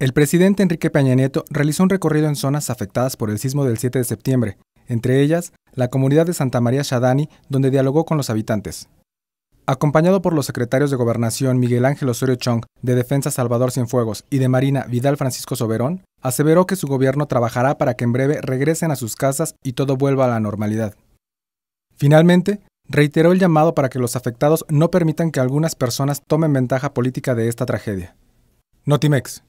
El presidente Enrique Peña Nieto realizó un recorrido en zonas afectadas por el sismo del 7 de septiembre, entre ellas la comunidad de Santa María Shadani, donde dialogó con los habitantes. Acompañado por los secretarios de Gobernación Miguel Ángel Osorio Chong, de Defensa Salvador Cienfuegos y de Marina Vidal Francisco Soberón, aseveró que su gobierno trabajará para que en breve regresen a sus casas y todo vuelva a la normalidad. Finalmente, reiteró el llamado para que los afectados no permitan que algunas personas tomen ventaja política de esta tragedia. Notimex.